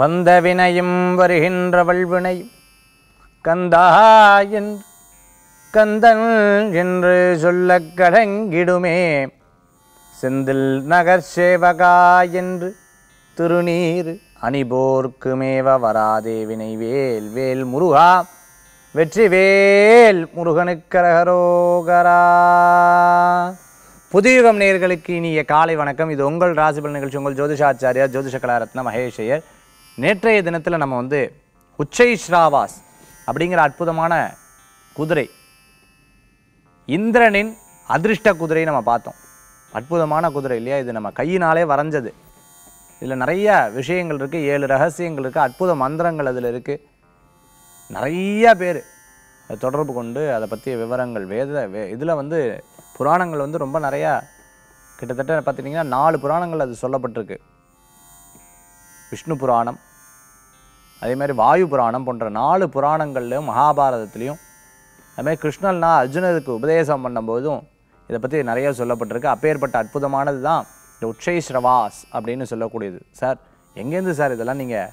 வந்த வினையும் வருகின்ற வல்வினையும் கந்தா கந்தன் என்று சொல்ல கடங்கிடுமே செந்தில் நகர் சேவகா என்று திருநீர் அணிபோர்க்குமேவ வராதே வினை வேல் வேல் முருகா வெற்றிவேல் முருகனுக்கரகரோகரா புதியுகம் நேர்களுக்கு இனிய காலை வணக்கம் இது உங்கள் ராசிபல் நிகழ்ச்சி உங்கள் ஜோதிஷாச்சாரியார் ஜோதிஷ கலாரத்ன மகேஷயர் நேற்றைய தினத்தில் நம்ம வந்து உச்சை ஸ்ராவாஸ் அப்படிங்கிற அற்புதமான குதிரை இந்திரனின் அதிர்ஷ்ட குதிரையை நம்ம பார்த்தோம் அற்புதமான குதிரை இல்லையா இது நம்ம கையினாலே வரைஞ்சது இதில் நிறைய விஷயங்கள் இருக்குது ஏழு ரகசியங்கள் இருக்குது அற்புத மந்திரங்கள் அதில் இருக்குது நிறைய பேர் அதை தொடர்பு கொண்டு அதை பற்றிய விவரங்கள் வேத வே இதில் வந்து புராணங்கள் வந்து ரொம்ப நிறையா கிட்டத்தட்ட பார்த்துட்டிங்கன்னா நாலு புராணங்கள் அது சொல்லப்பட்டிருக்கு விஷ்ணு புராணம் அதே மாதிரி வாயு புராணம் போன்ற நாலு புராணங்கள்லையும் மகாபாரதத்துலேயும் அதுமாதிரி கிருஷ்ணன்னா அர்ஜுனருக்கு உபதேசம் பண்ணும்போதும் இதை பற்றி நிறைய சொல்லப்பட்டிருக்கு அப்பேற்பட்ட அற்புதமானது தான் இந்த உச்சை ஸ்ரவாஸ் அப்படின்னு சொல்லக்கூடியது சார் எங்கேருந்து சார் இதெல்லாம் நீங்கள்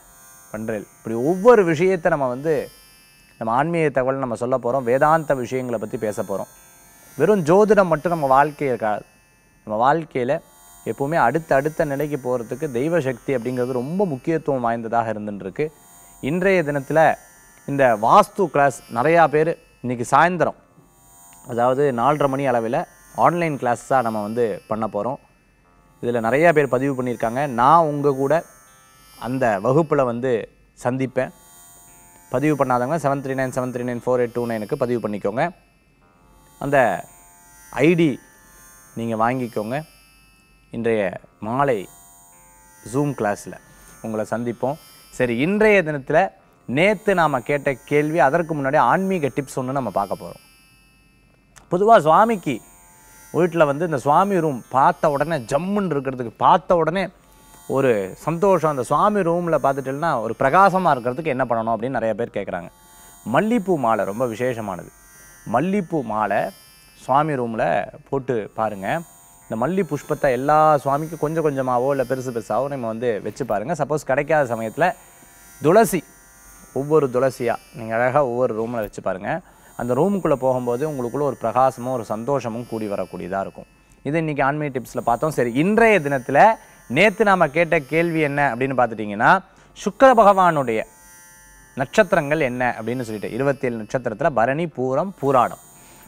பண்ணுறீங்க இப்படி ஒவ்வொரு விஷயத்தை நம்ம வந்து நம்ம ஆன்மீக தகவல் நம்ம சொல்ல போகிறோம் வேதாந்த விஷயங்களை பற்றி பேச போகிறோம் வெறும் ஜோதிடம் மட்டும் நம்ம வாழ்க்கையை நம்ம வாழ்க்கையில் எப்போவுமே அடுத்த அடுத்த நிலைக்கு போகிறதுக்கு தெய்வ சக்தி அப்படிங்கிறது ரொம்ப முக்கியத்துவம் வாய்ந்ததாக இருந்துருக்கு இன்றைய தினத்தில் இந்த வாஸ்து கிளாஸ் நிறையா பேர் இன்றைக்கி சாயந்தரம் அதாவது நாலரை மணி அளவில் ஆன்லைன் கிளாஸாக நம்ம வந்து பண்ண போகிறோம் இதில் நிறையா பேர் பதிவு பண்ணியிருக்காங்க நான் உங்கள் கூட அந்த வகுப்பில் வந்து சந்திப்பேன் பதிவு பண்ணாதவங்க seven three nine seven three nine four eight two நைனுக்கு பதிவு பண்ணிக்கோங்க அந்த ஐடி நீங்கள் வாங்கிக்கோங்க இன்றைய மாலை ஜூம் கிளாஸில் உங்களை சந்திப்போம் சரி இன்றைய தினத்தில் நேற்று நாம் கேட்ட கேள்வி அதற்கு முன்னாடி ஆன்மீக டிப்ஸ் ஒன்று நம்ம பார்க்க போகிறோம் பொதுவாக சுவாமிக்கு வீட்டில் வந்து இந்த சுவாமி ரூம் பார்த்த உடனே ஜம்முன்னு இருக்கிறதுக்கு பார்த்த உடனே ஒரு சந்தோஷம் அந்த சுவாமி ரூமில் பார்த்துட்டேன்னா ஒரு பிரகாசமாக இருக்கிறதுக்கு என்ன பண்ணணும் அப்படின்னு நிறைய பேர் கேட்குறாங்க மல்லிப்பூ மாலை ரொம்ப விசேஷமானது மல்லிப்பூ மாலை சுவாமி ரூமில் போட்டு பாருங்கள் இந்த மல்லி புஷ்பத்தை எல்லா சுவாமிக்கும் கொஞ்சம் கொஞ்சமாகவோ இல்லை பெருசு பெருசாகவோ நம்ம வந்து வச்சு பாருங்கள் சப்போஸ் கிடைக்காத சமயத்தில் துளசி ஒவ்வொரு துளசியாக நீங்கள் அழகாக ஒவ்வொரு ரூமில் வச்சு பாருங்கள் அந்த ரூமுக்குள்ளே போகும்போது உங்களுக்குள்ளே ஒரு பிரகாசமும் ஒரு சந்தோஷமும் கூடி வரக்கூடியதாக இருக்கும் இது இன்றைக்கி ஆன்மீக டிப்ஸில் பார்த்தோம் சரி இன்றைய தினத்தில் நேற்று நாம் கேட்ட கேள்வி என்ன அப்படின்னு பார்த்துட்டிங்கன்னா சுக்கர பகவானுடைய நட்சத்திரங்கள் என்ன அப்படின்னு சொல்லிட்டு இருபத்தேழு நட்சத்திரத்தில் பரணி பூரம் பூராடம்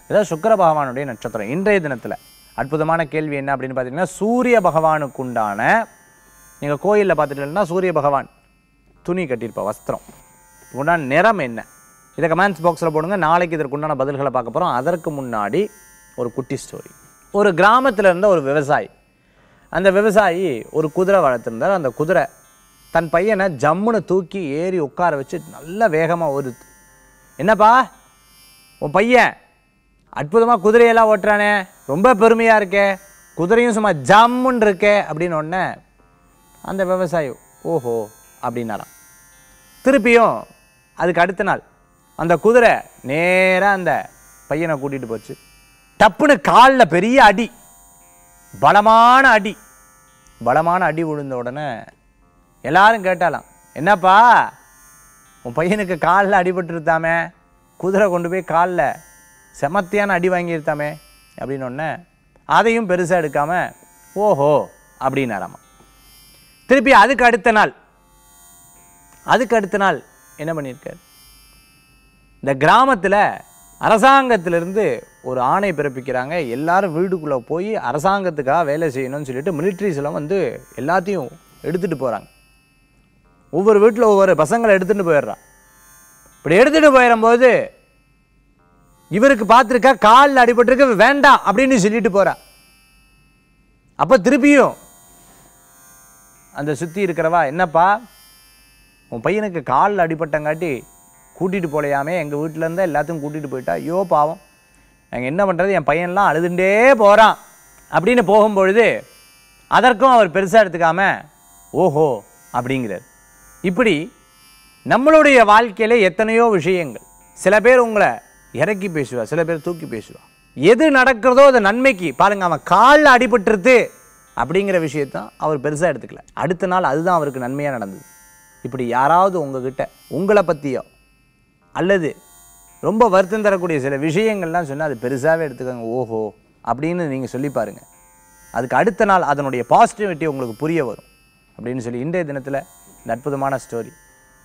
இதான் சுக்கர பகவானுடைய நட்சத்திரம் இன்றைய தினத்தில் அற்புதமான கேள்வி என்ன அப்படின்னு பார்த்தீங்கன்னா சூரிய பகவானுக்கு உண்டான நீங்கள் கோயிலில் பார்த்துட்டீங்கன்னா சூரிய பகவான் துணி கட்டியிருப்பா வஸ்திரம் உண்டான நிறம் என்ன இதை கமெண்ட்ஸ் பாக்ஸில் போடுங்க நாளைக்கு இதற்கு உண்டான பதில்களை பார்க்க போகிறோம் அதற்கு முன்னாடி ஒரு குட்டி ஸ்டோரி ஒரு கிராமத்தில் இருந்த ஒரு விவசாயி அந்த விவசாயி ஒரு குதிரை வளர்த்துருந்தார் அந்த குதிரை தன் பையனை ஜம்முன்னு தூக்கி ஏறி உட்கார வச்சு நல்ல வேகமாக ஓடுது என்னப்பா உன் பையன் அற்புதமாக குதிரையெல்லாம் ஓட்டுறானே ரொம்ப பெருமையாக இருக்கே குதிரையும் சும்மா ஜம்முன்னு இருக்கே அப்படின்னு அந்த விவசாயி ஓஹோ அப்படின்னாலாம் திருப்பியும் அதுக்கு அடுத்த நாள் அந்த குதிரை நேராக அந்த பையனை கூட்டிகிட்டு போச்சு டப்புன்னு காலில் பெரிய அடி பலமான அடி பலமான அடி விழுந்த உடனே எல்லாரும் கேட்டாலாம் என்னப்பா உன் பையனுக்கு காலில் அடிபட்டுருத்தாமே குதிரை கொண்டு போய் காலில் செமத்தியான அடி வாங்கியிருத்தாமே அப்படின்னொன்னே அதையும் பெருசாக எடுக்காமல் ஓஹோ அப்படின்னாராமா திருப்பி அதுக்கு அடுத்த நாள் அதுக்கு அடுத்த நாள் என்ன பண்ணியிருக்கார் இந்த கிராமத்தில் அரசாங்கத்திலிருந்து ஒரு ஆணை பிறப்பிக்கிறாங்க எல்லாரும் வீடுக்குள்ளே போய் அரசாங்கத்துக்காக வேலை செய்யணும்னு சொல்லிட்டு மிலிட்ரிஸ்லாம் வந்து எல்லாத்தையும் எடுத்துகிட்டு போகிறாங்க ஒவ்வொரு வீட்டில் ஒவ்வொரு பசங்களை எடுத்துகிட்டு போயிடுறான் இப்படி எடுத்துகிட்டு போயிடும்போது இவருக்கு பார்த்துருக்கா காலில் அடிபட்டிருக்க வேண்டாம் அப்படின்னு சொல்லிட்டு போகிறா அப்போ திருப்பியும் அந்த சுற்றி இருக்கிறவா என்னப்பா உன் பையனுக்கு காலில் அடிபட்டங்காட்டி கூட்டிகிட்டு போலையாமே எங்கள் வீட்டில் இருந்தால் எல்லாத்தையும் கூட்டிகிட்டு போயிட்டா ஐயோ பாவம் நாங்கள் என்ன பண்ணுறது என் பையன்லாம் அழுதுண்டே போகிறான் அப்படின்னு போகும்பொழுது அதற்கும் அவர் பெருசாக எடுத்துக்காம ஓஹோ அப்படிங்கிறார் இப்படி நம்மளுடைய வாழ்க்கையில் எத்தனையோ விஷயங்கள் சில பேர் உங்களை இறக்கி பேசுவா சில பேர் தூக்கி பேசுவா எது நடக்கிறதோ அதை நன்மைக்கு பாருங்க அவன் காலில் அடிபட்டுருது அப்படிங்கிற விஷயத்தான் அவர் பெருசாக எடுத்துக்கல அடுத்த நாள் அதுதான் அவருக்கு நன்மையாக நடந்தது இப்படி யாராவது உங்ககிட்ட உங்களை பற்றியோ அல்லது ரொம்ப வருத்தம் தரக்கூடிய சில விஷயங்கள்லாம் சொன்னால் அது பெருசாகவே எடுத்துக்கோங்க ஓஹோ அப்படின்னு நீங்கள் சொல்லி பாருங்கள் அதுக்கு அடுத்த நாள் அதனுடைய பாசிட்டிவிட்டி உங்களுக்கு புரிய வரும் அப்படின்னு சொல்லி இன்றைய தினத்தில் இந்த அற்புதமான ஸ்டோரி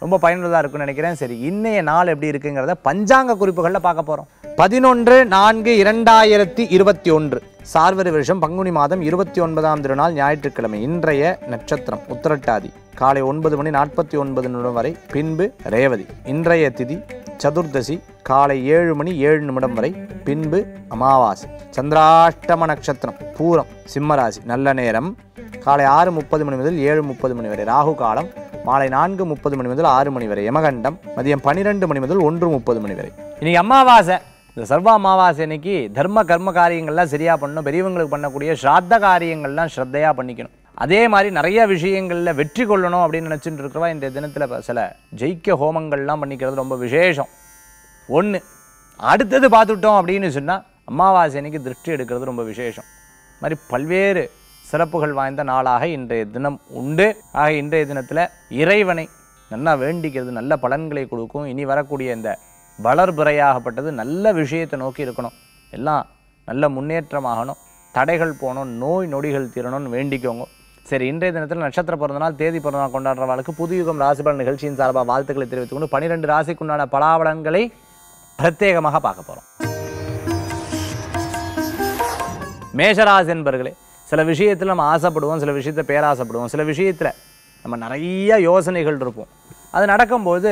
ரொம்ப பயனுள்ளதாக இருக்கும்னு நினைக்கிறேன் சரி இன்றைய நாள் எப்படி இருக்குங்கிறத பஞ்சாங்க குறிப்புகளில் பார்க்க போகிறோம் பதினொன்று நான்கு இரண்டாயிரத்தி இருபத்தி ஒன்று சார்வரி வருஷம் பங்குனி மாதம் இருபத்தி ஒன்பதாம் திருநாள் ஞாயிற்றுக்கிழமை இன்றைய நட்சத்திரம் உத்திரட்டாதி காலை ஒன்பது மணி நாற்பத்தி ஒன்பது நிமிடம் வரை பின்பு ரேவதி இன்றைய திதி சதுர்தசி காலை ஏழு மணி ஏழு நிமிடம் வரை பின்பு அமாவாசை சந்திராஷ்டம நட்சத்திரம் பூரம் சிம்மராசி நல்ல நேரம் காலை ஆறு முப்பது மணி முதல் ஏழு முப்பது மணி வரை ராகு காலம் மாலை நான்கு முப்பது மணி முதல் ஆறு மணி வரை யமகண்டம் மதியம் பன்னிரெண்டு மணி முதல் ஒன்று முப்பது மணி வரை இன்னைக்கு அமாவாசை இந்த சர்வ அமாவாசை இன்னைக்கு தர்ம கர்ம காரியங்கள்லாம் சரியாக பண்ணணும் பெரியவங்களுக்கு பண்ணக்கூடிய ஸ்ராத்த காரியங்கள்லாம் ஸ்ரத்தையாக பண்ணிக்கணும் அதே மாதிரி நிறைய விஷயங்களில் வெற்றி கொள்ளணும் அப்படின்னு நினச்சிட்டு இருக்கிறவா இந்த தினத்தில் சில ஜெயிக்க ஹோமங்கள்லாம் பண்ணிக்கிறது ரொம்ப விசேஷம் ஒன்று அடுத்தது பார்த்துட்டோம் அப்படின்னு சொன்னால் அமாவாசை அன்னைக்கு திருஷ்டி எடுக்கிறது ரொம்ப விசேஷம் மாதிரி பல்வேறு சிறப்புகள் வாய்ந்த நாளாக இன்றைய தினம் உண்டு ஆக இன்றைய தினத்தில் இறைவனை நல்லா வேண்டிக்கிறது நல்ல பலன்களை கொடுக்கும் இனி வரக்கூடிய இந்த வளர்பிறையாகப்பட்டது நல்ல விஷயத்தை நோக்கி இருக்கணும் எல்லாம் நல்ல முன்னேற்றமாகணும் தடைகள் போகணும் நோய் நொடிகள் தீரணும்னு வேண்டிக்கோங்க சரி இன்றைய தினத்தில் நட்சத்திர பிறந்தநாள் தேதி பிறந்தநாள் கொண்டாடுறவர்களுக்கு புதுயுகம் ராசிபலன் நிகழ்ச்சியின் சார்பாக வாழ்த்துக்களை தெரிவித்துக் கொண்டு பனிரெண்டு ராசிக்குண்டான பலாவளங்களை பிரத்யேகமாக பார்க்க போகிறோம் மேஷராசி என்பர்களே சில விஷயத்தில் நம்ம ஆசைப்படுவோம் சில விஷயத்த பேராசைப்படுவோம் சில விஷயத்தில் நம்ம நிறைய யோசனைகள் இருப்போம் அது நடக்கும்போது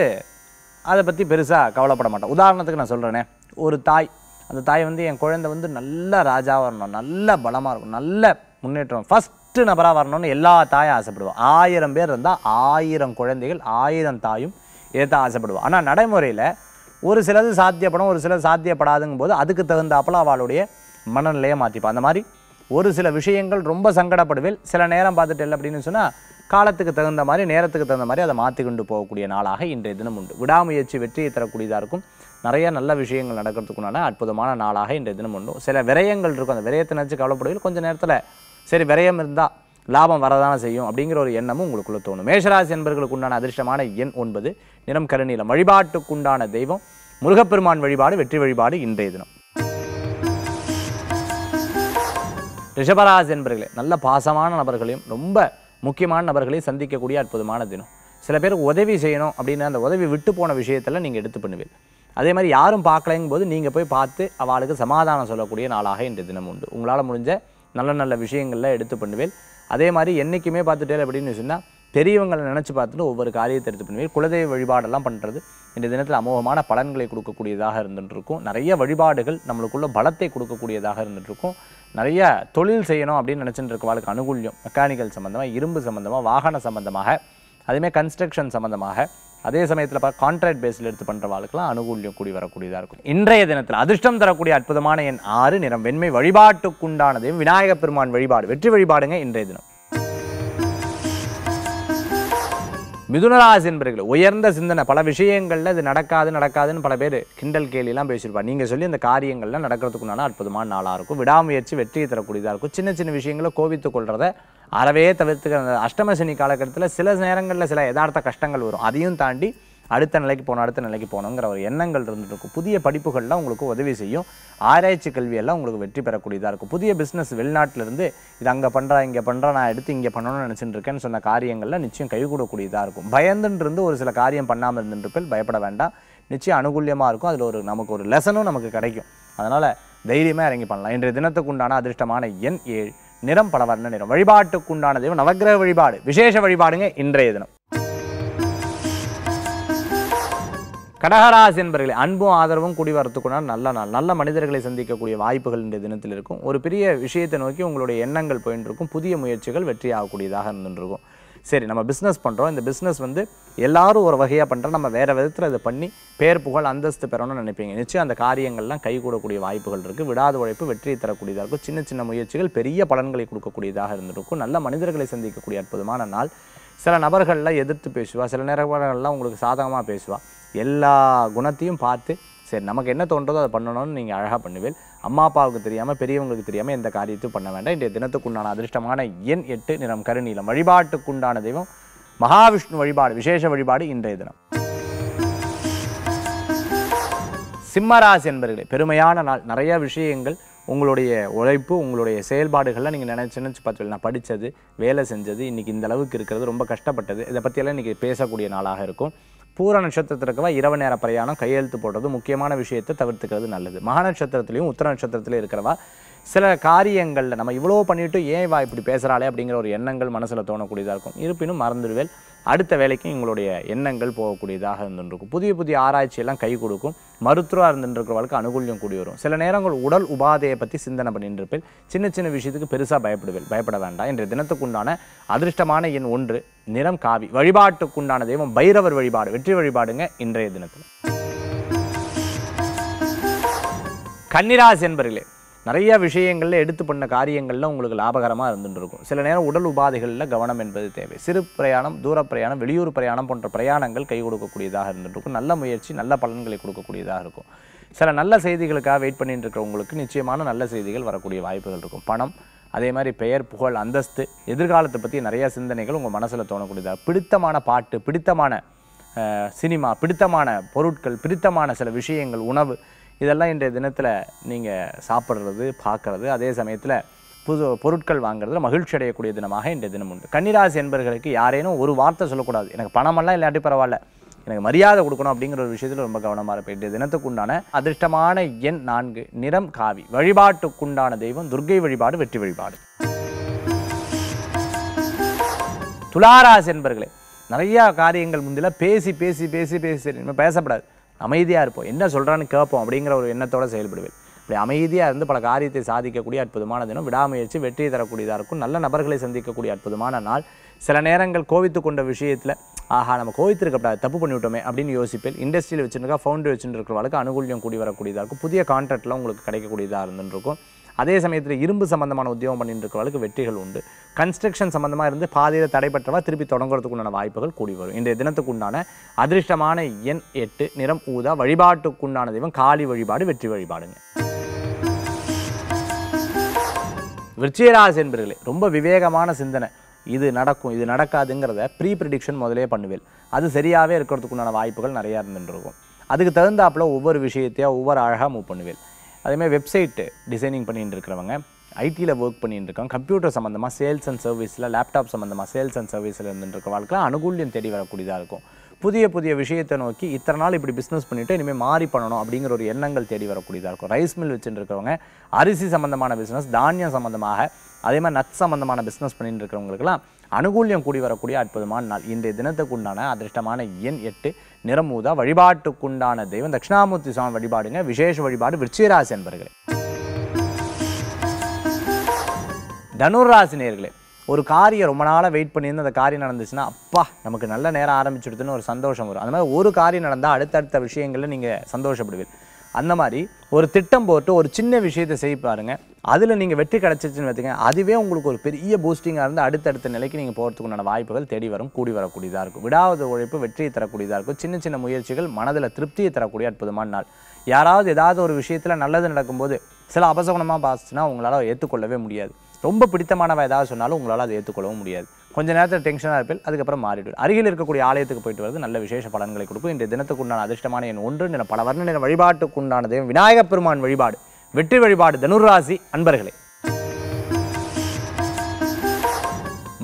அதை பற்றி பெருசாக கவலைப்பட மாட்டோம் உதாரணத்துக்கு நான் சொல்கிறேனே ஒரு தாய் அந்த தாய் வந்து என் குழந்தை வந்து நல்ல ராஜாவாக வரணும் நல்ல பலமாக இருக்கும் நல்ல முன்னேற்றம் ஃபஸ்ட்டு நபராக வரணும்னு எல்லா தாயும் ஆசைப்படுவோம் ஆயிரம் பேர் இருந்தால் ஆயிரம் குழந்தைகள் ஆயிரம் தாயும் ஏற்ற ஆசைப்படுவோம் ஆனால் நடைமுறையில் ஒரு சிலது சாத்தியப்படும் ஒரு சிலது சாத்தியப்படாதுங்கும் போது அதுக்கு தகுந்தாப்பில் அவளுடைய மனநிலையை மாற்றிப்பான் அந்த மாதிரி ஒரு சில விஷயங்கள் ரொம்ப சங்கடப்படுவில் சில நேரம் பார்த்துட்டு இல்லை அப்படின்னு சொன்னால் காலத்துக்கு தகுந்த மாதிரி நேரத்துக்கு தகுந்த மாதிரி அதை மாற்றி கொண்டு போகக்கூடிய நாளாக இன்றைய தினம் உண்டு விடாமுயற்சி வெற்றியை தரக்கூடியதாக இருக்கும் நிறைய நல்ல விஷயங்கள் நடக்கிறதுக்குனால அற்புதமான நாளாக இன்றைய தினம் உண்டு சில விரயங்கள் இருக்கும் அந்த விரயத்தை நினச்சி கவலைப்படுவில் கொஞ்சம் நேரத்தில் சரி விரயம் இருந்தால் லாபம் வரதான செய்யும் அப்படிங்கிற ஒரு எண்ணமும் உங்களுக்குள்ளே தோணும் மேஷராசி என்பர்களுக்கு உண்டான அதிர்ஷ்டமான எண் ஒன்பது நிறம் கருணீலம் வழிபாட்டுக்குண்டான தெய்வம் முருகப்பெருமான் வழிபாடு வெற்றி வழிபாடு இன்றைய தினம் ரிஷபராசி என்பர்களே நல்ல பாசமான நபர்களையும் ரொம்ப முக்கியமான நபர்களையும் சந்திக்கக்கூடிய அற்புதமான தினம் சில பேருக்கு உதவி செய்யணும் அப்படின்னு அந்த உதவி விட்டு போன விஷயத்தில் நீங்கள் எடுத்து பண்ணுவீர்கள் அதே மாதிரி யாரும் பார்க்கலங்கும் போது நீங்கள் போய் பார்த்து அவளுக்கு சமாதானம் சொல்லக்கூடிய நாளாக இன்றைய தினம் உண்டு உங்களால் முடிஞ்ச நல்ல நல்ல விஷயங்களில் எடுத்து பண்ணுவேன் அதே மாதிரி என்றைக்குமே பார்த்துட்டே அப்படின்னு சொன்னால் பெரியவங்களை நினச்சி பார்த்துட்டு ஒவ்வொரு காரியத்தை எடுத்து பண்ணுவேன் குலதெய்வ வழிபாடெல்லாம் பண்ணுறது இந்த தினத்தில் அமோகமான பலன்களை கொடுக்கக்கூடியதாக இருந்துகிட்டு இருக்கும் நிறைய வழிபாடுகள் நம்மளுக்குள்ள பலத்தை கொடுக்கக்கூடியதாக இருந்துகிட்டு இருக்கும் நிறைய தொழில் செய்யணும் அப்படின்னு நினச்சிட்டு இருக்கவாளுக்கு அனுகூல்யம் மெக்கானிக்கல் சம்மந்தமாக இரும்பு சம்மந்தமாக வாகன சம்மந்தமாக அதுமாரி கன்ஸ்ட்ரக்ஷன் சம்மந்தமாக அதே சமயத்தில் பார்த்து கான்ட்ராக்ட் பேஸில் எடுத்து பண்ணுற வாழ்க்கைலாம் அனுகூல்யம் கூடி வரக்கூடியதாக இருக்கும் இன்றைய தினத்தில் அதிர்ஷ்டம் தரக்கூடிய அற்புதமான என் ஆறு நிறம் வெண்மை வழிபாட்டுக்குண்டானதையும் விநாயகப் பெருமான் வழிபாடு வெற்றி வழிபாடுங்க இன்றைய தினம் மிதுனராசி என்பர்கள் உயர்ந்த சிந்தனை பல விஷயங்களில் இது நடக்காது நடக்காதுன்னு பல பேர் கிண்டல் கேலிலாம் பேசியிருப்பார் நீங்கள் சொல்லி அந்த காரியங்கள்லாம் நடக்கிறதுக்குண்டான அற்புதமான நாளாக இருக்கும் விடாமுயற்சி வெற்றியை தரக்கூடியதாக இருக்கும் சின்ன சின்ன விஷயங்களை கோபித்து கொள்கிறத அறவே தவிர்த்துக்கிற அஷ்டமசனி காலகட்டத்தில் சில நேரங்களில் சில யதார்த்த கஷ்டங்கள் வரும் அதையும் தாண்டி அடுத்த நிலைக்கு போகணும் அடுத்த நிலைக்கு போகணுங்கிற ஒரு எண்ணங்கள் இருந்துட்டு இருக்கும் புதிய படிப்புகள்லாம் உங்களுக்கு உதவி செய்யும் ஆராய்ச்சி கல்வியெல்லாம் உங்களுக்கு வெற்றி பெறக்கூடியதாக இருக்கும் புதிய பிஸ்னஸ் வெளிநாட்டிலிருந்து இது அங்கே பண்ணுறா இங்கே பண்ணுறா நான் எடுத்து இங்கே பண்ணணும்னு நினச்சிட்டு இருக்கேன்னு சொன்ன காரியங்களில் நிச்சயம் கைகூடக்கூடியதாக இருக்கும் பயந்துன்றிருந்து ஒரு சில காரியம் பண்ணாமல் இருந்துருப்பில் பயப்பட வேண்டாம் நிச்சயம் அனுகூலியமாக இருக்கும் அதில் ஒரு நமக்கு ஒரு லெசனும் நமக்கு கிடைக்கும் அதனால் தைரியமாக இறங்கி பண்ணலாம் இன்றைய தினத்துக்கு உண்டான அதிர்ஷ்டமான எண் ஏழு நிறம் பல வர்ண நிறம் வழிபாட்டுக்குண்டான தெய்வம் நவகிரக வழிபாடு விசேஷ வழிபாடுங்க இன்றைய தினம் கடகராசி என்பர்களை அன்பும் ஆதரவும் கூடி வரத்துக்குனால் நல்ல நாள் நல்ல மனிதர்களை சந்திக்கக்கூடிய வாய்ப்புகள் இந்த தினத்தில் இருக்கும் ஒரு பெரிய விஷயத்தை நோக்கி உங்களுடைய எண்ணங்கள் போயின்னு இருக்கும் புதிய முயற்சிகள் வெற்றி ஆகக்கூடியதாக இருந்துருக்கும் சரி நம்ம பிஸ்னஸ் பண்ணுறோம் இந்த பிஸ்னஸ் வந்து எல்லாரும் ஒரு வகையாக பண்ணுறோம் நம்ம வேறு விதத்தில் இதை பண்ணி பேர் புகழ் அந்தஸ்து பெறணும்னு நினைப்பீங்க நிச்சயம் அந்த காரியங்கள்லாம் கைகூடக்கூடிய வாய்ப்புகள் இருக்குது விடாத உழைப்பு வெற்றியை தரக்கூடியதாக இருக்கும் சின்ன சின்ன முயற்சிகள் பெரிய பலன்களை கொடுக்கக்கூடியதாக இருந்திருக்கும் நல்ல மனிதர்களை சந்திக்கக்கூடிய அற்புதமான நாள் சில நபர்கள்லாம் எதிர்த்து பேசுவாள் சில நபர்கள்லாம் உங்களுக்கு சாதகமாக பேசுவாள் எல்லா குணத்தையும் பார்த்து சரி நமக்கு என்ன தோன்றதோ அதை பண்ணணும்னு நீங்கள் அழகாக பண்ணுவேன் அம்மா அப்பாவுக்கு தெரியாமல் பெரியவங்களுக்கு தெரியாமல் எந்த காரியத்தையும் பண்ண வேண்டாம் இன்றைய தினத்துக்குண்டான அதிர்ஷ்டமான எண் எட்டு நிறம் கருநீளம் வழிபாட்டுக்குண்டான தெய்வம் மகாவிஷ்ணு வழிபாடு விசேஷ வழிபாடு இன்றைய தினம் சிம்மராசி என்பர்களே பெருமையான நாள் நிறைய விஷயங்கள் உங்களுடைய உழைப்பு உங்களுடைய செயல்பாடுகள்லாம் நீங்கள் நினச்சி நினச்சி பார்த்து நான் படித்தது வேலை செஞ்சது இன்றைக்கி இந்த அளவுக்கு இருக்கிறது ரொம்ப கஷ்டப்பட்டது இதை பற்றியெல்லாம் இன்றைக்கி பேசக்கூடிய நாளாக இருக்கும் பூர நட்சத்திரத்துக்கவா இரவு நேர பிரயாணம் கையெழுத்து போடுறது முக்கியமான விஷயத்தை தவிர்த்துக்கிறது நல்லது மகா நட்சத்திரத்துலையும் உத்தர நட்சத்திரத்துலையும் இருக்கிறவா சில காரியங்களில் நம்ம இவ்வளோ பண்ணிவிட்டு ஏன் வா இப்படி பேசுகிறாளே அப்படிங்கிற ஒரு எண்ணங்கள் மனசில் தோணக்கூடியதாக இருக்கும் இருப்பினும் மறந்துடுவேன் அடுத்த வேலைக்கும் எங்களுடைய எண்ணங்கள் போகக்கூடியதாக இருந்துருக்கும் புதிய புதிய ஆராய்ச்சியெல்லாம் கை கொடுக்கும் மருத்துவராக இருந்துருக்கிறவர்களுக்கு அனுகூலியம் கூடி வரும் சில நேரங்கள் உடல் உபாதையை பற்றி சிந்தனை பண்ணிட்டு இருப்பேன் சின்ன சின்ன விஷயத்துக்கு பெருசாக பயப்படுவேன் பயப்பட வேண்டாம் என்ற தினத்துக்குண்டான அதிர்ஷ்டமான எண் ஒன்று நிறம் காவி வழிபாட்டுக்குண்டான தெய்வம் பைரவர் வழிபாடு வெற்றி வழிபாடுங்க இன்றைய தினத்தில் கன்னிராசி என்பர்களே நிறையா விஷயங்களில் எடுத்து பண்ண காரியங்களில் உங்களுக்கு லாபகரமாக இருந்துருக்கும் சில நேரம் உடல் உபாதைகளில் கவனம் என்பது தேவை சிறு பிரயாணம் தூர பிரயாணம் வெளியூர் பிரயாணம் போன்ற பிரயாணங்கள் கை கொடுக்கக்கூடியதாக இருந்துருக்கும் நல்ல முயற்சி நல்ல பலன்களை கொடுக்கக்கூடியதாக இருக்கும் சில நல்ல செய்திகளுக்காக வெயிட் பண்ணிட்டு இருக்கிறவங்களுக்கு நிச்சயமான நல்ல செய்திகள் வரக்கூடிய வாய்ப்புகள் இருக்கும் பணம் அதே மாதிரி பெயர் புகழ் அந்தஸ்து எதிர்காலத்தை பற்றி நிறையா சிந்தனைகள் உங்கள் மனசில் தோணக்கூடியதாக பிடித்தமான பாட்டு பிடித்தமான சினிமா பிடித்தமான பொருட்கள் பிடித்தமான சில விஷயங்கள் உணவு இதெல்லாம் இன்றைய தினத்தில் நீங்கள் சாப்பிட்றது பார்க்குறது அதே சமயத்தில் புது பொருட்கள் வாங்குறதுல மகிழ்ச்சி அடையக்கூடிய தினமாக இன்றைய தினம் உண்டு கன்னிராசி என்பர்களுக்கு யாரேனும் ஒரு வார்த்தை சொல்லக்கூடாது எனக்கு பணமெல்லாம் இல்லாட்டி பரவாயில்ல எனக்கு மரியாதை கொடுக்கணும் அப்படிங்கிற ஒரு விஷயத்தில் ரொம்ப கவனமாக இருப்பேன் இன்றைய தினத்துக்குண்டான அதிர்ஷ்டமான எண் நான்கு நிறம் காவி வழிபாட்டுக்குண்டான தெய்வம் துர்கை வழிபாடு வெற்றி வழிபாடு துளாராசி என்பர்களே நிறையா காரியங்கள் முந்தில பேசி பேசி பேசி பேசி நம்ம பேசப்படாது அமைதியாக இருப்போம் என்ன சொல்கிறான்னு கேட்போம் அப்படிங்கிற ஒரு எண்ணத்தோடு செயல்படுவேன் இப்படி அமைதியாக இருந்து பல காரியத்தை சாதிக்கக்கூடிய அற்புதமான தினம் விடாமுயற்சி வெற்றி தரக்கூடியதாக இருக்கும் நல்ல நபர்களை சந்திக்கக்கூடிய அற்புதமான நாள் சில நேரங்கள் கோவித்து கொண்ட விஷயத்தில் ஆஹா நம்ம கோவித்திருக்கப்படாது தப்பு பண்ணிவிட்டோமே அப்படின்னு யோசிப்பேன் இண்டஸ்ட்ரியில் வச்சுருக்கா ஃபவுண்டரி வச்சுருக்கிறவங்களுக்கு அனுகூலியம் கூடி வரக்கூடியதாக இருக்கும் புதிய கான்ட்ராக்ட்லாம் உங்களுக்கு கிடைக்கக்கூடியதாக இருந்துருக்கும் அதே சமயத்தில் இரும்பு சம்பந்தமான உத்தியோகம் பண்ணிட்டு இருக்க வெற்றிகள் உண்டு கன்ஸ்ட்ரக்ஷன் சம்மந்தமாக இருந்து பாதையில் தடைபட்டவா திருப்பி தொடங்குறதுக்குண்டான வாய்ப்புகள் கூடி வரும் இன்றைய தினத்துக்குண்டான அதிர்ஷ்டமான எண் எட்டு நிறம் ஊதா வழிபாட்டுக்குண்டான தெய்வம் காளி வழிபாடு வெற்றி வழிபாடுங்க விருச்சிகராசி என்பர்களே ரொம்ப விவேகமான சிந்தனை இது நடக்கும் இது நடக்காதுங்கிறத ப்ரீ ப்ரிடிக்ஷன் முதலே பண்ணுவேன் அது சரியாகவே இருக்கிறதுக்குண்டான வாய்ப்புகள் நிறையா இருந்துருக்கும் அதுக்கு தகுந்தாப்பில் ஒவ்வொரு விஷயத்தையும் ஒவ்வொரு அழகாக மூவ் பண்ணுவேன் அதேமாதிரி வெப்சைட்டு டிசைனிங் பண்ணிகிட்டு இருக்கிறவங்க ஐடியில் ஒர்க் பண்ணிட்டு இருக்காங்க கம்ப்யூட்டர் சம்மந்தமாக சேல்ஸ் அண்ட் சர்வீஸில் லேப்டாப் சம்மந்தமாக சேல்ஸ் அண்ட் சர்வீஸில் இருந்துருக்க வாழ்க்கையில் அனுகூல்யம் தேடி வரக்கூடியதாக இருக்கும் புதிய புதிய விஷயத்தை நோக்கி இத்தனை நாள் இப்படி பிஸ்னஸ் பண்ணிவிட்டு இனிமேல் மாறி பண்ணணும் அப்படிங்கிற ஒரு எண்ணங்கள் தேடி வரக்கூடியதாக இருக்கும் ரைஸ் மில் இருக்கிறவங்க அரிசி சம்மந்தமான பிஸ்னஸ் தானியம் சம்மந்தமாக அதே மாதிரி நட் சம்மந்தமான பிஸ்னஸ் பண்ணிட்டு இருக்கிறவங்களுக்குலாம் அனுகூல்யம் கூடி வரக்கூடிய அற்புதமான நாள் இன்றைய தினத்துக்கு உண்டான அதிர்ஷ்டமான எண் எட்டு நிறமூதா வழிபாட்டுக்குண்டான தெய்வம் தட்சிணாமூர்த்தி சுவாமி வழிபாடுங்க விசேஷ வழிபாடு விருச்சிகராசி என்பர்களே தனுர்ராசி நேர்களே ஒரு காரியம் ரொம்ப நாளாக வெயிட் பண்ணியிருந்து அந்த காரியம் நடந்துச்சுன்னா அப்பா நமக்கு நல்ல நேரம் ஆரம்பிச்சுடுதுன்னு ஒரு சந்தோஷம் வரும் அந்த மாதிரி ஒரு காரியம் நடந்தால் அடுத்தடுத்த விஷயங்களில் நீங்கள் சந்தோஷப்படுவீர்கள் அந்த மாதிரி ஒரு திட்டம் போட்டு ஒரு சின்ன விஷயத்தை செய்ய பாருங்கள் அதில் நீங்கள் வெற்றி கிடச்சிச்சின்னு வச்சுங்க அதுவே உங்களுக்கு ஒரு பெரிய பூஸ்டிங்காக இருந்து அடுத்தடுத்த நிலைக்கு நீங்கள் போகிறதுக்கு உண்டான வாய்ப்புகள் தேடி வரும் கூடி வரக்கூடியதாக இருக்கும் விடாத உழைப்பு வெற்றியை தரக்கூடியதாக இருக்கும் சின்ன சின்ன முயற்சிகள் மனதில் திருப்தியை தரக்கூடிய அற்புதமான நாள் யாராவது ஏதாவது ஒரு விஷயத்தில் நல்லது நடக்கும்போது சில அபசகுணமாக பார்த்துச்சுன்னா உங்களால் ஏற்றுக்கொள்ளவே முடியாது ரொம்ப பிடித்தமானவ ஏதாவது சொன்னாலும் உங்களால் அதை ஏற்றுக்கொள்ளவும் முடியாது கொஞ்ச நேரத்தில் டென்ஷனாக இருப்பேன் அதுக்கப்புறம் மாறிவிடும் அருகில் இருக்கக்கூடிய ஆலயத்துக்கு போயிட்டு வருது நல்ல விசேஷ பலன்களை கொடுக்கும் இன்றைய தினத்துக்கு உண்டான அதிர்ஷ்டமான என் ஒன்று என பல வர்ண நில வழிபாட்டுக்கு உண்டானது விநாயகப் பெருமான் வழிபாடு வெற்றி வழிபாடு தனுராசி அன்பர்களே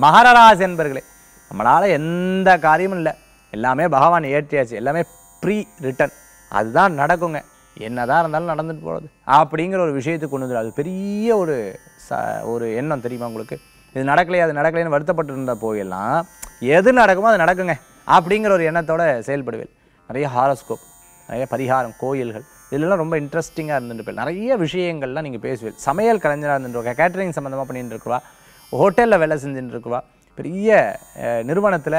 மகரராசி அன்பர்களே நம்மளால் எந்த காரியமும் இல்லை எல்லாமே பகவான் ஏற்றியாச்சு எல்லாமே ப்ரீ ரிட்டன் அதுதான் நடக்குங்க என்னதான் இருந்தாலும் நடந்துட்டு போகிறது அப்படிங்கிற ஒரு விஷயத்துக்கு கொண்டு வந்துடும் அது பெரிய ஒரு ச ஒரு எண்ணம் தெரியுமா உங்களுக்கு இது நடக்கலையே அது நடக்கலைன்னு வருத்தப்பட்டு இருந்த போயெல்லாம் எது நடக்குமோ அது நடக்குங்க அப்படிங்கிற ஒரு எண்ணத்தோடு செயல்படுவேன் நிறைய ஹாரோஸ்கோப் நிறைய பரிகாரம் கோயில்கள் இதெல்லாம் ரொம்ப இன்ட்ரெஸ்டிங்காக இருந்துட்டு நிறைய விஷயங்கள்லாம் நீங்கள் பேசுவேன் சமையல் கலைஞராக இருந்துருக்கா கேட்டரிங் சம்மந்தமாக பண்ணிட்டு இருக்குவா ஹோட்டலில் வேலை செஞ்சுட்டு இருக்குவா பெரிய நிறுவனத்தில்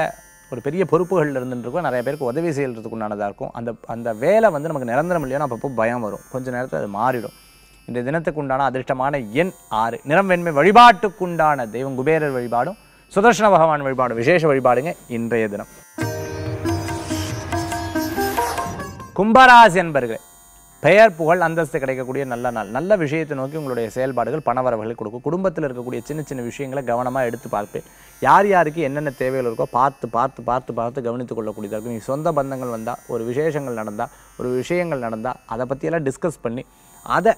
ஒரு பெரிய பொறுப்புகளில் இருந்துருக்கும் நிறைய பேருக்கு உதவி செய்கிறதுக்கு உண்டானதாக இருக்கும் அந்த அந்த வேலை வந்து நமக்கு நிரந்தரம் இல்லையா அப்பப்போ பயம் வரும் கொஞ்சம் நேரத்தில் அது மாறிடும் இந்த தினத்துக்குண்டான அதிர்ஷ்டமான எண் ஆறு நிறம் வெண்மை வழிபாட்டுக்குண்டான தெய்வம் குபேரர் வழிபாடும் சுதர்ஷன பகவான் வழிபாடும் விசேஷ வழிபாடுங்க இன்றைய தினம் கும்பராசி என்பர்களே பெயர் புகழ் அந்தஸ்து கிடைக்கக்கூடிய நல்ல நாள் நல்ல விஷயத்தை நோக்கி உங்களுடைய செயல்பாடுகள் பணவரவுகளை கொடுக்கும் குடும்பத்தில் இருக்கக்கூடிய சின்ன சின்ன விஷயங்களை கவனமாக எடுத்து பார்ப்பேன் யார் யாருக்கு என்னென்ன தேவைகள் இருக்கோ பார்த்து பார்த்து பார்த்து பார்த்து கவனித்துக் கொள்ளக்கூடியதாக இருக்கும் நீ சொந்த பந்தங்கள் வந்தால் ஒரு விசேஷங்கள் நடந்தால் ஒரு விஷயங்கள் நடந்தால் அதை பற்றியெல்லாம் டிஸ்கஸ் பண்ணி அதை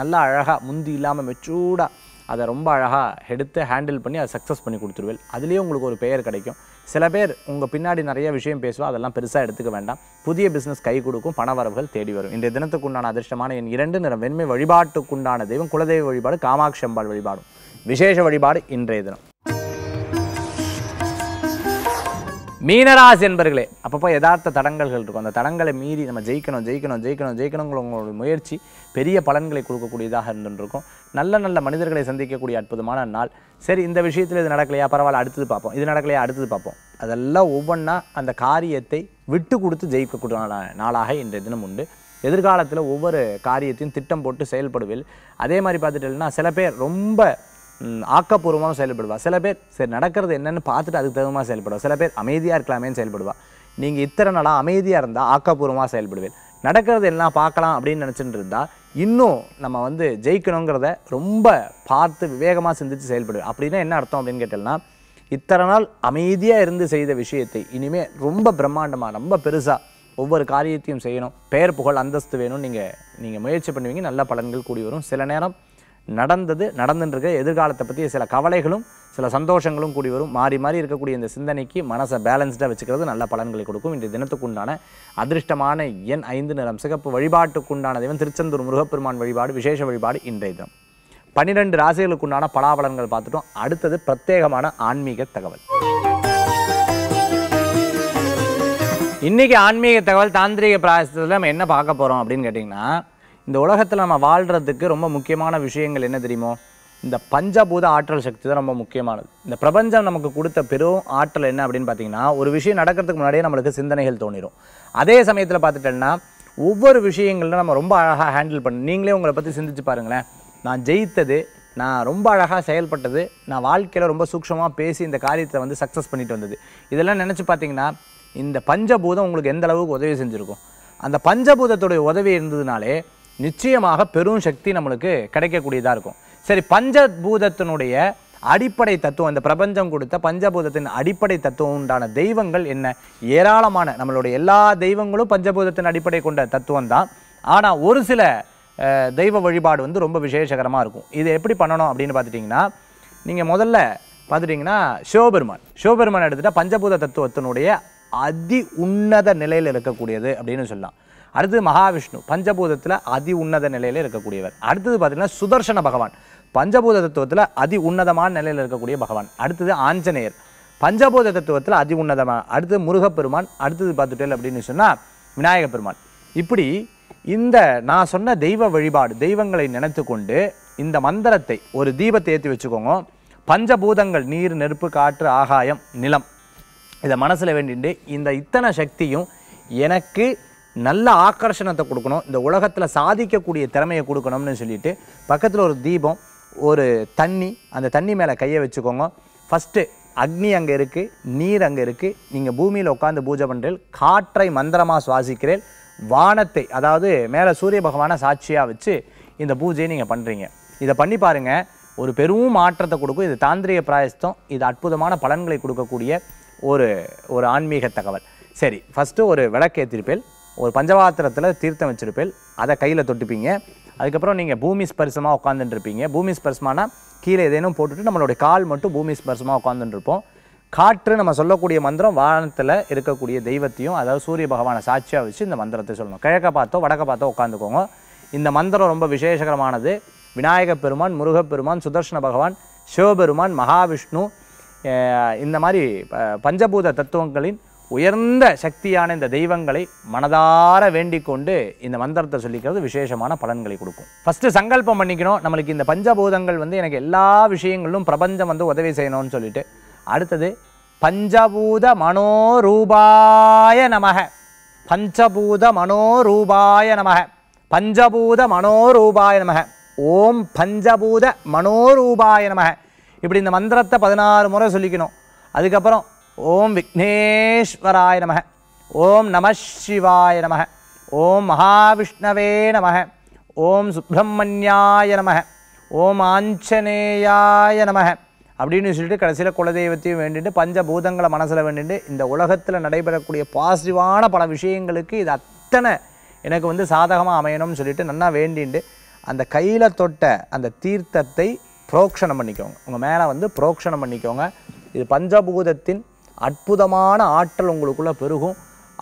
நல்லா அழகாக முந்தி இல்லாமல் மெச்சூர்டாக அதை ரொம்ப அழகாக எடுத்து ஹேண்டில் பண்ணி அதை சக்ஸஸ் பண்ணி கொடுத்துருவேன் அதுலேயே உங்களுக்கு ஒரு பெயர் கிடைக்கும் சில பேர் உங்கள் பின்னாடி நிறைய விஷயம் பேசுவா அதெல்லாம் பெருசாக எடுத்துக்க வேண்டாம் புதிய பிஸ்னஸ் கை கொடுக்கும் பணவரவுகள் தேடி வரும் இன்றைய உண்டான அதிர்ஷ்டமான என் இரண்டு நிறம் வெண்மை வழிபாட்டுக்குண்டான தெய்வம் குலதெய்வ வழிபாடு காமாட்சி அம்பாள் வழிபாடும் விசேஷ வழிபாடு இன்றைய தினம் மீனராஸ் என்பர்களே அப்பப்போ யதார்த்த தடங்கல்கள் இருக்கும் அந்த தடங்களை மீறி நம்ம ஜெயிக்கணும் ஜெயிக்கணும் ஜெயிக்கணும் ஜெயிக்கணுங்கிற உங்களோட முயற்சி பெரிய பலன்களை கொடுக்கக்கூடியதாக இருந்துருக்கும் நல்ல நல்ல மனிதர்களை சந்திக்கக்கூடிய அற்புதமான நாள் சரி இந்த விஷயத்தில் இது நடக்கலையா பரவாயில்ல அடுத்தது பார்ப்போம் இது நடக்கலையா அடுத்தது பார்ப்போம் அதெல்லாம் ஒவ்வொன்றா அந்த காரியத்தை விட்டு கொடுத்து ஜெயிக்கக்கூடிய நாளாக இன்றைய தினம் உண்டு எதிர்காலத்தில் ஒவ்வொரு காரியத்தையும் திட்டம் போட்டு செயல்படுவில் அதே மாதிரி பார்த்துட்டேன்னா சில பேர் ரொம்ப ஆக்கப்பூர்வமாக செயல்படுவா சில பேர் சரி நடக்கிறது என்னென்னு பார்த்துட்டு அதுக்கு தகுந்தமாக செயல்படுவா சில பேர் அமைதியாக இருக்கலாமேன்னு செயல்படுவா நீங்கள் இத்தனை நாளாக அமைதியாக இருந்தால் ஆக்கப்பூர்வமாக செயல்படுவேன் நடக்கிறது எல்லாம் பார்க்கலாம் அப்படின்னு நினச்சிட்டு இருந்தால் இன்னும் நம்ம வந்து ஜெயிக்கணுங்கிறத ரொம்ப பார்த்து விவேகமாக சிந்தித்து செயல்படுவேன் அப்படின்னா என்ன அர்த்தம் அப்படின்னு கேட்டோம்னா இத்தனை நாள் அமைதியாக இருந்து செய்த விஷயத்தை இனிமேல் ரொம்ப பிரம்மாண்டமாக ரொம்ப பெருசாக ஒவ்வொரு காரியத்தையும் செய்யணும் பெயர் புகழ் அந்தஸ்து வேணும் நீங்கள் நீங்கள் முயற்சி பண்ணுவீங்க நல்ல பலன்கள் கூடி வரும் சில நேரம் நடந்தது நடந்துருக்க எதிர்காலத்தை பற்றி சில கவலைகளும் சில சந்தோஷங்களும் கூடி வரும் மாறி மாறி இருக்கக்கூடிய இந்த சிந்தனைக்கு மனசை பேலன்ஸ்டாக வச்சுக்கிறது நல்ல பலன்களை கொடுக்கும் இன்றைய தினத்துக்குண்டான அதிர்ஷ்டமான எண் ஐந்து நிறம் சிகப்பு வழிபாட்டுக்குண்டான தெய்வம் திருச்செந்தூர் முருகப்பெருமான் வழிபாடு விசேஷ வழிபாடு இன்றைய தினம் பன்னிரெண்டு ராசிகளுக்குண்டான பலாபலன்கள் பார்த்துட்டோம் அடுத்தது பிரத்யேகமான ஆன்மீக தகவல் இன்றைக்கி ஆன்மீக தகவல் தாந்திரிக பிராயசத்தில் நம்ம என்ன பார்க்க போகிறோம் அப்படின்னு கேட்டிங்கன்னா இந்த உலகத்தில் நம்ம வாழ்கிறதுக்கு ரொம்ப முக்கியமான விஷயங்கள் என்ன தெரியுமோ இந்த பஞ்சபூத ஆற்றல் சக்தி தான் ரொம்ப முக்கியமானது இந்த பிரபஞ்சம் நமக்கு கொடுத்த பெரும் ஆற்றல் என்ன அப்படின்னு பார்த்தீங்கன்னா ஒரு விஷயம் நடக்கிறதுக்கு முன்னாடியே நம்மளுக்கு சிந்தனைகள் தோணிடும் அதே சமயத்தில் பார்த்துட்டோம்னா ஒவ்வொரு விஷயங்களும் நம்ம ரொம்ப அழகாக ஹேண்டில் பண்ணணும் நீங்களே உங்களை பற்றி சிந்திச்சு பாருங்களேன் நான் ஜெயித்தது நான் ரொம்ப அழகாக செயல்பட்டது நான் வாழ்க்கையில் ரொம்ப சூக்ஷமாக பேசி இந்த காரியத்தை வந்து சக்ஸஸ் பண்ணிட்டு வந்தது இதெல்லாம் நினச்சி பார்த்தீங்கன்னா இந்த பஞ்சபூதம் உங்களுக்கு எந்த அளவுக்கு உதவி செஞ்சுருக்கும் அந்த பஞ்சபூதத்துடைய உதவி இருந்ததுனாலே நிச்சயமாக பெரும் சக்தி நம்மளுக்கு கிடைக்கக்கூடியதாக இருக்கும் சரி பஞ்சபூதத்தினுடைய அடிப்படை தத்துவம் இந்த பிரபஞ்சம் கொடுத்த பஞ்சபூதத்தின் அடிப்படை தத்துவம் உண்டான தெய்வங்கள் என்ன ஏராளமான நம்மளுடைய எல்லா தெய்வங்களும் பஞ்சபூதத்தின் அடிப்படை கொண்ட தத்துவம் தான் ஆனால் ஒரு சில தெய்வ வழிபாடு வந்து ரொம்ப விசேஷகரமாக இருக்கும் இது எப்படி பண்ணணும் அப்படின்னு பார்த்துட்டிங்கன்னா நீங்கள் முதல்ல பார்த்துட்டிங்கன்னா சிவபெருமான் சிவபெருமான் எடுத்துகிட்டால் பஞ்சபூத தத்துவத்தினுடைய அதி உன்னத நிலையில் இருக்கக்கூடியது அப்படின்னு சொல்லலாம் அடுத்தது மகாவிஷ்ணு பஞ்சபூதத்தில் அதி உன்னத நிலையில் இருக்கக்கூடியவர் அடுத்தது பார்த்திங்கன்னா சுதர்சன பகவான் பஞ்சபூத தத்துவத்தில் அதி உன்னதமான நிலையில் இருக்கக்கூடிய பகவான் அடுத்தது ஆஞ்சநேயர் பஞ்சபூத தத்துவத்தில் அதி உன்னதமான அடுத்தது முருகப்பெருமான் அடுத்தது பார்த்துட்டேல் அப்படின்னு சொன்னால் விநாயகப் பெருமான் இப்படி இந்த நான் சொன்ன தெய்வ வழிபாடு தெய்வங்களை நினைத்து கொண்டு இந்த மந்திரத்தை ஒரு தீபத்தை ஏற்றி வச்சுக்கோங்க பஞ்சபூதங்கள் நீர் நெருப்பு காற்று ஆகாயம் நிலம் இதை மனசில் வேண்டிட்டு இந்த இத்தனை சக்தியும் எனக்கு நல்ல ஆக்கர்ஷணத்தை கொடுக்கணும் இந்த உலகத்தில் சாதிக்கக்கூடிய திறமையை கொடுக்கணும்னு சொல்லிட்டு பக்கத்தில் ஒரு தீபம் ஒரு தண்ணி அந்த தண்ணி மேலே கையை வச்சுக்கோங்க ஃபஸ்ட்டு அக்னி அங்கே இருக்குது நீர் அங்கே இருக்குது நீங்கள் பூமியில் உட்காந்து பூஜை பண்ணுறேன் காற்றை மந்திரமாக சுவாசிக்கிறேன் வானத்தை அதாவது மேலே சூரிய பகவானை சாட்சியாக வச்சு இந்த பூஜையை நீங்கள் பண்ணுறீங்க இதை பண்ணி பாருங்கள் ஒரு பெரும் மாற்றத்தை கொடுக்கும் இது தாந்திரிய பிராயஸ்தம் இது அற்புதமான பலன்களை கொடுக்கக்கூடிய ஒரு ஒரு ஆன்மீக தகவல் சரி ஃபஸ்ட்டு ஒரு விளக்கேற்றிருப்பேன் ஒரு பஞ்சபாத்திரத்தில் தீர்த்தம் வச்சுருப்பேன் அதை கையில் தொட்டுப்பீங்க அதுக்கப்புறம் நீங்கள் பூமி ஸ்பரிசமாக உட்காந்துட்டுருப்பீங்க பூமி ஸ்பரிசமான கீழே ஏதேனும் போட்டுட்டு நம்மளுடைய கால் மட்டும் பூமி ஸ்பரிசமாக உட்காந்துட்டுருப்போம் காற்று நம்ம சொல்லக்கூடிய மந்திரம் வானத்தில் இருக்கக்கூடிய தெய்வத்தையும் அதாவது சூரிய பகவானை சாட்சியாக வச்சு இந்த மந்திரத்தை சொல்லணும் கிழக்க பார்த்தோ வடக்க பார்த்தோ உட்காந்துக்கோங்க இந்த மந்திரம் ரொம்ப விசேஷகரமானது விநாயக பெருமான் முருகப்பெருமான் சுதர்ஷன பகவான் சிவபெருமான் மகாவிஷ்ணு இந்த மாதிரி பஞ்சபூத தத்துவங்களின் உயர்ந்த சக்தியான இந்த தெய்வங்களை மனதார வேண்டிக் கொண்டு இந்த மந்திரத்தை சொல்லிக்கிறது விசேஷமான பலன்களை கொடுக்கும் ஃபஸ்ட்டு சங்கல்பம் பண்ணிக்கணும் நம்மளுக்கு இந்த பஞ்சபூதங்கள் வந்து எனக்கு எல்லா விஷயங்களிலும் பிரபஞ்சம் வந்து உதவி செய்யணும்னு சொல்லிட்டு அடுத்தது பஞ்சபூத மனோரூபாய நமக பஞ்சபூத மனோரூபாய நமக பஞ்சபூத மனோரூபாய நமக ஓம் பஞ்சபூத மனோரூபாய நமக இப்படி இந்த மந்திரத்தை பதினாறு முறை சொல்லிக்கணும் அதுக்கப்புறம் ஓம் விக்னேஸ்வராய நம ஓம் நம சிவாய நம ஓம் மகாவிஷ்ணவே நம ஓம் சுப்பிரமணியாய நம ஓம் ஆஞ்சநேயாய நம அப்படின்னு சொல்லிட்டு கடைசியில் குலதெய்வத்தையும் வேண்டிட்டு பஞ்சபூதங்களை மனசில் வேண்டிட்டு இந்த உலகத்தில் நடைபெறக்கூடிய பாசிட்டிவான பல விஷயங்களுக்கு இது அத்தனை எனக்கு வந்து சாதகமாக அமையணும்னு சொல்லிட்டு நல்லா வேண்டிட்டு அந்த கையில் தொட்ட அந்த தீர்த்தத்தை புரோக்ஷணம் பண்ணிக்கோங்க உங்கள் மேலே வந்து புரோக்ஷணம் பண்ணிக்கோங்க இது பஞ்சபூதத்தின் அற்புதமான ஆற்றல் உங்களுக்குள்ளே பெருகும்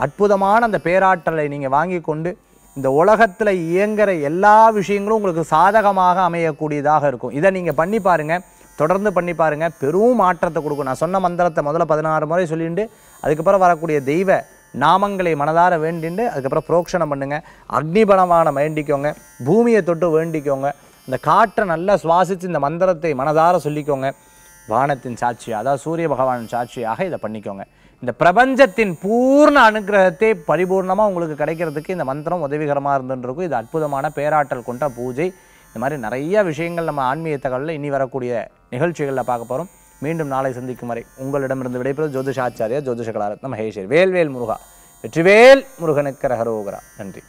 அற்புதமான அந்த பேராற்றலை நீங்கள் வாங்கி கொண்டு இந்த உலகத்தில் இயங்குகிற எல்லா விஷயங்களும் உங்களுக்கு சாதகமாக அமையக்கூடியதாக இருக்கும் இதை நீங்கள் பண்ணி பாருங்கள் தொடர்ந்து பண்ணி பாருங்கள் பெரும் மாற்றத்தை கொடுக்கும் நான் சொன்ன மந்திரத்தை முதல்ல பதினாறு முறை சொல்லிட்டு அதுக்கப்புறம் வரக்கூடிய தெய்வ நாமங்களை மனதார வேண்டிண்டு அதுக்கப்புறம் புரோக்ஷணம் பண்ணுங்கள் அக்னிபலமான வேண்டிக்கோங்க பூமியை தொட்டு வேண்டிக்கோங்க இந்த காற்றை நல்லா சுவாசித்து இந்த மந்திரத்தை மனதார சொல்லிக்கோங்க வானத்தின் சாட்சி அதாவது சூரிய பகவானின் சாட்சியாக இதை பண்ணிக்கோங்க இந்த பிரபஞ்சத்தின் பூர்ண அனுகிரகத்தை பரிபூர்ணமாக உங்களுக்கு கிடைக்கிறதுக்கு இந்த மந்திரம் உதவிகரமாக இருந்துருக்கும் இது அற்புதமான பேராற்றல் கொண்ட பூஜை இந்த மாதிரி நிறைய விஷயங்கள் நம்ம ஆன்மீக தகவலில் இனி வரக்கூடிய நிகழ்ச்சிகளில் பார்க்க போகிறோம் மீண்டும் நாளை சந்திக்கும் வரை உங்களிடமிருந்து விடைபெறும் ஜோதிஷாச்சாரியா ஜோதிஷ கலாரத்னம் மகேஸ்வர் வேல்வேல் முருகா வெற்றிவேல் முருகனுக்கு ரகரோகரா நன்றி